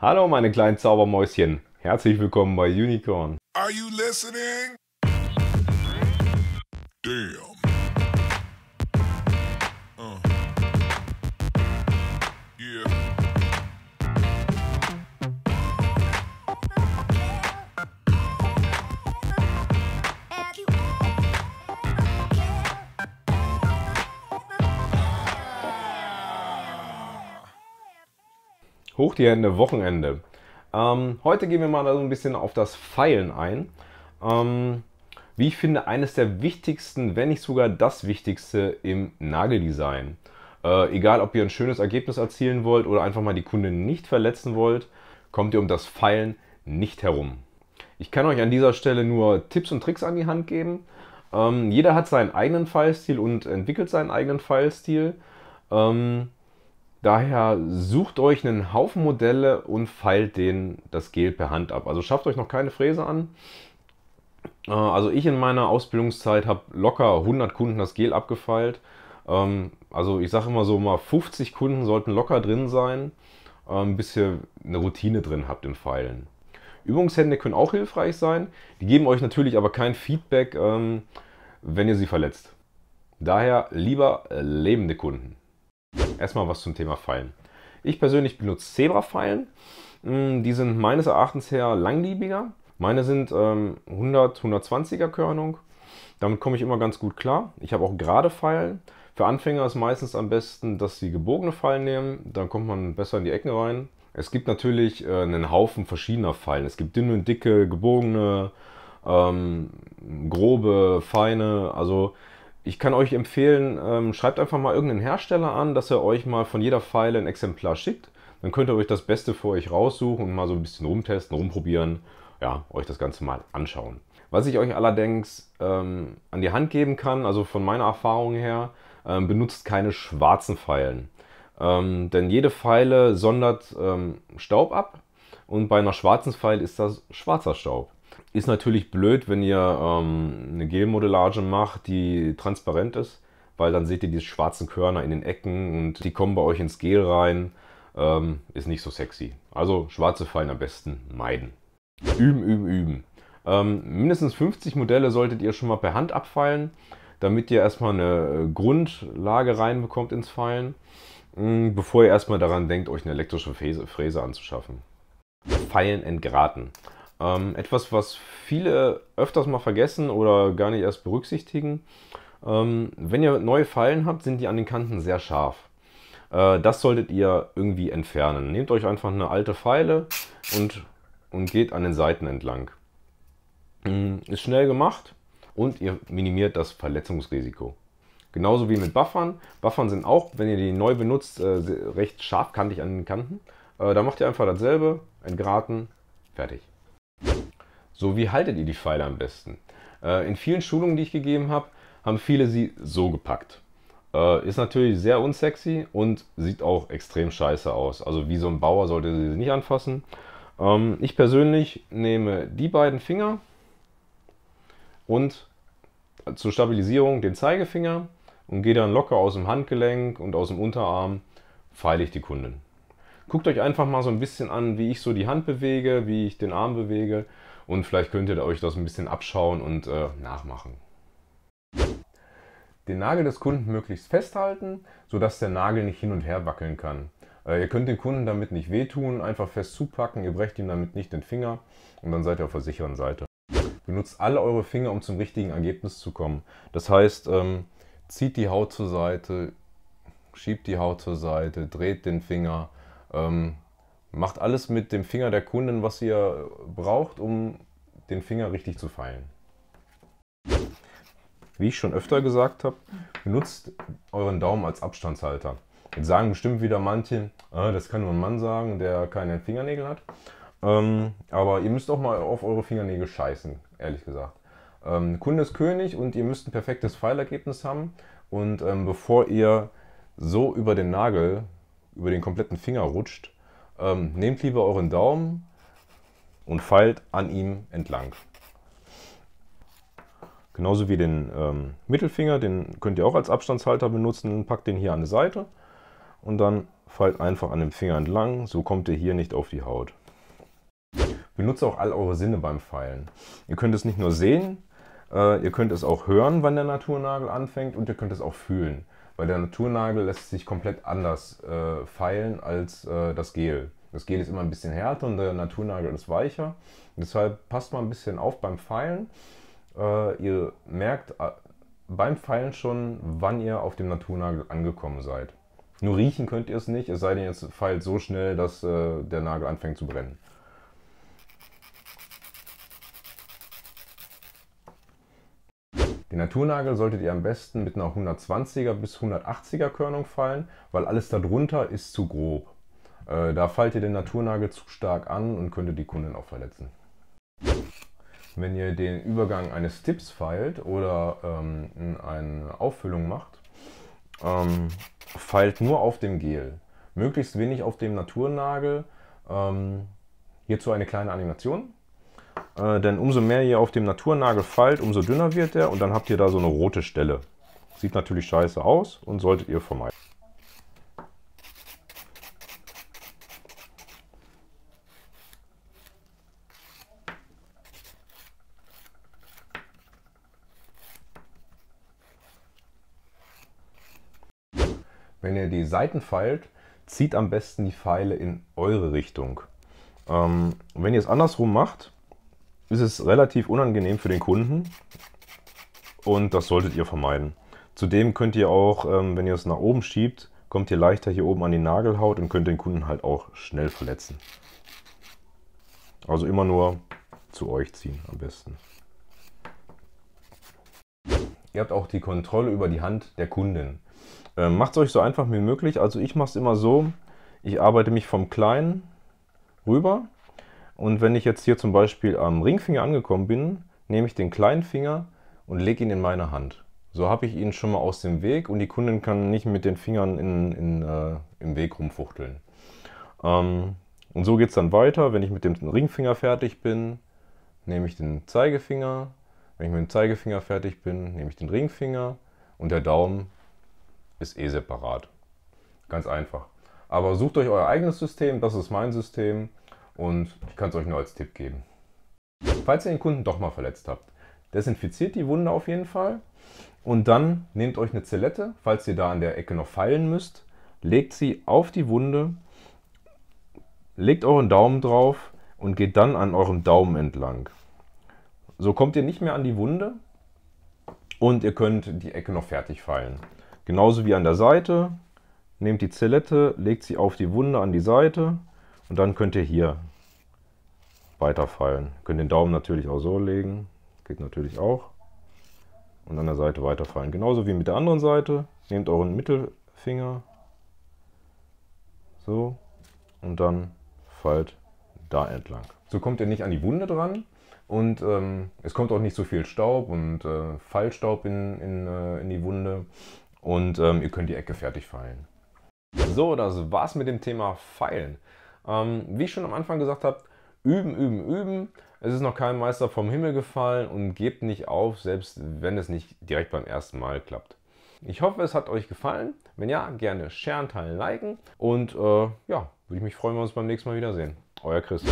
Hallo meine kleinen Zaubermäuschen, herzlich willkommen bei Unicorn. Are you listening? Damn. Hoch die Hände, Wochenende. Ähm, heute gehen wir mal so ein bisschen auf das Feilen ein. Ähm, wie ich finde, eines der wichtigsten, wenn nicht sogar das wichtigste im Nageldesign. Äh, egal, ob ihr ein schönes Ergebnis erzielen wollt oder einfach mal die Kunden nicht verletzen wollt, kommt ihr um das Feilen nicht herum. Ich kann euch an dieser Stelle nur Tipps und Tricks an die Hand geben. Ähm, jeder hat seinen eigenen Filestil und entwickelt seinen eigenen Filestil. Ähm, Daher sucht euch einen Haufen Modelle und feilt den das Gel per Hand ab. Also schafft euch noch keine Fräse an. Äh, also ich in meiner Ausbildungszeit habe locker 100 Kunden das Gel abgefeilt. Ähm, also ich sage immer so mal 50 Kunden sollten locker drin sein, ähm, bis ihr eine Routine drin habt im Feilen. Übungshände können auch hilfreich sein. Die geben euch natürlich aber kein Feedback, ähm, wenn ihr sie verletzt. Daher lieber lebende Kunden. Erstmal was zum Thema Pfeilen. Ich persönlich benutze zebra pfeilen mm, Die sind meines Erachtens her langliebiger. Meine sind ähm, 100, 120er Körnung. Damit komme ich immer ganz gut klar. Ich habe auch gerade Pfeilen. Für Anfänger ist meistens am besten, dass sie gebogene Pfeilen nehmen. Dann kommt man besser in die Ecken rein. Es gibt natürlich äh, einen Haufen verschiedener Pfeilen. Es gibt dünne, dicke, gebogene, ähm, grobe, feine. Also ich kann euch empfehlen, ähm, schreibt einfach mal irgendeinen Hersteller an, dass er euch mal von jeder Pfeile ein Exemplar schickt. Dann könnt ihr euch das Beste für euch raussuchen und mal so ein bisschen rumtesten, rumprobieren, ja, euch das Ganze mal anschauen. Was ich euch allerdings ähm, an die Hand geben kann, also von meiner Erfahrung her, ähm, benutzt keine schwarzen Pfeilen. Ähm, denn jede Pfeile sondert ähm, Staub ab und bei einer schwarzen Pfeile ist das schwarzer Staub. Ist natürlich blöd, wenn ihr ähm, eine Gelmodellage macht, die transparent ist, weil dann seht ihr diese schwarzen Körner in den Ecken und die kommen bei euch ins Gel rein. Ähm, ist nicht so sexy. Also schwarze Fallen am besten meiden. Üben, üben, üben. Ähm, mindestens 50 Modelle solltet ihr schon mal per Hand abfeilen, damit ihr erstmal eine Grundlage reinbekommt ins Feilen, mm, bevor ihr erstmal daran denkt, euch eine elektrische Fräse anzuschaffen. Feilen entgraten. Ähm, etwas, was viele öfters mal vergessen oder gar nicht erst berücksichtigen. Ähm, wenn ihr neue Fallen habt, sind die an den Kanten sehr scharf. Äh, das solltet ihr irgendwie entfernen. Nehmt euch einfach eine alte Pfeile und, und geht an den Seiten entlang. Hm, ist schnell gemacht und ihr minimiert das Verletzungsrisiko. Genauso wie mit Buffern. Buffern sind auch, wenn ihr die neu benutzt, äh, recht scharfkantig an den Kanten. Äh, da macht ihr einfach dasselbe, entgraten, fertig. So, wie haltet ihr die Pfeile am besten? Äh, in vielen Schulungen, die ich gegeben habe, haben viele sie so gepackt. Äh, ist natürlich sehr unsexy und sieht auch extrem scheiße aus. Also wie so ein Bauer sollte sie nicht anfassen. Ähm, ich persönlich nehme die beiden Finger und äh, zur Stabilisierung den Zeigefinger und gehe dann locker aus dem Handgelenk und aus dem Unterarm, feile ich die Kunden. Guckt euch einfach mal so ein bisschen an, wie ich so die Hand bewege, wie ich den Arm bewege und vielleicht könnt ihr euch das ein bisschen abschauen und äh, nachmachen. Den Nagel des Kunden möglichst festhalten, sodass der Nagel nicht hin und her wackeln kann. Äh, ihr könnt den Kunden damit nicht wehtun, einfach fest zupacken, ihr brecht ihm damit nicht den Finger und dann seid ihr auf der sicheren Seite. Benutzt alle eure Finger, um zum richtigen Ergebnis zu kommen. Das heißt, ähm, zieht die Haut zur Seite, schiebt die Haut zur Seite, dreht den Finger, ähm, macht alles mit dem Finger der Kunden, was ihr braucht, um den Finger richtig zu feilen. Wie ich schon öfter gesagt habe, benutzt euren Daumen als Abstandshalter. Jetzt sagen bestimmt wieder manche, ah, das kann nur ein Mann sagen, der keine Fingernägel hat. Ähm, aber ihr müsst auch mal auf eure Fingernägel scheißen, ehrlich gesagt. Ähm, Kunde ist König und ihr müsst ein perfektes Pfeilergebnis haben. Und ähm, bevor ihr so über den Nagel, über den kompletten Finger rutscht, ähm, nehmt lieber euren Daumen und feilt an ihm entlang. Genauso wie den ähm, Mittelfinger, den könnt ihr auch als Abstandshalter benutzen. Packt den hier an die Seite und dann feilt einfach an dem Finger entlang. So kommt ihr hier nicht auf die Haut. Benutzt auch all eure Sinne beim Feilen. Ihr könnt es nicht nur sehen, äh, ihr könnt es auch hören, wann der Naturnagel anfängt und ihr könnt es auch fühlen weil der Naturnagel lässt sich komplett anders äh, feilen als äh, das Gel. Das Gel ist immer ein bisschen härter und der Naturnagel ist weicher. Deshalb passt man ein bisschen auf beim Feilen. Äh, ihr merkt äh, beim Feilen schon, wann ihr auf dem Naturnagel angekommen seid. Nur riechen könnt ihr es nicht, es sei denn, ihr feilt so schnell, dass äh, der Nagel anfängt zu brennen. Den Naturnagel solltet ihr am besten mit einer 120er bis 180er Körnung fallen, weil alles darunter ist zu grob. Äh, da fallt ihr den Naturnagel zu stark an und könntet die Kunden auch verletzen. Wenn ihr den Übergang eines Tipps feilt oder ähm, eine Auffüllung macht, ähm, feilt nur auf dem Gel. Möglichst wenig auf dem Naturnagel. Ähm, hierzu eine kleine Animation. Äh, denn umso mehr ihr auf dem Naturnagel fallt, umso dünner wird er und dann habt ihr da so eine rote Stelle. Sieht natürlich scheiße aus und solltet ihr vermeiden. Wenn ihr die Seiten feilt, zieht am besten die Pfeile in eure Richtung. Ähm, wenn ihr es andersrum macht, ist es relativ unangenehm für den Kunden und das solltet ihr vermeiden. Zudem könnt ihr auch, ähm, wenn ihr es nach oben schiebt, kommt ihr leichter hier oben an die Nagelhaut und könnt den Kunden halt auch schnell verletzen. Also immer nur zu euch ziehen am besten. Ihr habt auch die Kontrolle über die Hand der Kunden. Ähm, macht es euch so einfach wie möglich. Also ich mache es immer so, ich arbeite mich vom Kleinen rüber und wenn ich jetzt hier zum Beispiel am Ringfinger angekommen bin, nehme ich den kleinen Finger und lege ihn in meine Hand. So habe ich ihn schon mal aus dem Weg und die Kundin kann nicht mit den Fingern in, in, äh, im Weg rumfuchteln. Ähm, und so geht es dann weiter. Wenn ich mit dem Ringfinger fertig bin, nehme ich den Zeigefinger. Wenn ich mit dem Zeigefinger fertig bin, nehme ich den Ringfinger. Und der Daumen ist eh separat. Ganz einfach. Aber sucht euch euer eigenes System, das ist mein System und ich kann es euch nur als Tipp geben. Falls ihr den Kunden doch mal verletzt habt, desinfiziert die Wunde auf jeden Fall und dann nehmt euch eine Zellette, falls ihr da an der Ecke noch feilen müsst, legt sie auf die Wunde, legt euren Daumen drauf und geht dann an eurem Daumen entlang. So kommt ihr nicht mehr an die Wunde und ihr könnt die Ecke noch fertig feilen. Genauso wie an der Seite, nehmt die Zellette, legt sie auf die Wunde an die Seite und dann könnt ihr hier weiterfallen. Ihr könnt den Daumen natürlich auch so legen, geht natürlich auch. Und an der Seite weiterfallen. Genauso wie mit der anderen Seite. Nehmt euren Mittelfinger. So. Und dann fallt da entlang. So kommt ihr nicht an die Wunde dran. Und ähm, es kommt auch nicht so viel Staub und äh, Fallstaub in, in, äh, in die Wunde. Und ähm, ihr könnt die Ecke fertig feilen. So, das war's mit dem Thema Feilen. Ähm, wie ich schon am Anfang gesagt habe, Üben, üben, üben. Es ist noch kein Meister vom Himmel gefallen und gebt nicht auf, selbst wenn es nicht direkt beim ersten Mal klappt. Ich hoffe, es hat euch gefallen. Wenn ja, gerne share, teilen, liken. Und äh, ja, würde ich mich freuen, wenn wir uns beim nächsten Mal wiedersehen. Euer Chris.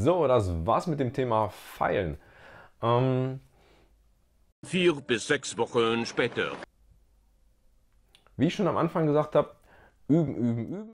So, das war's mit dem Thema Feilen. Ähm, Vier bis sechs Wochen später. Wie ich schon am Anfang gesagt habe, üben, üben, üben.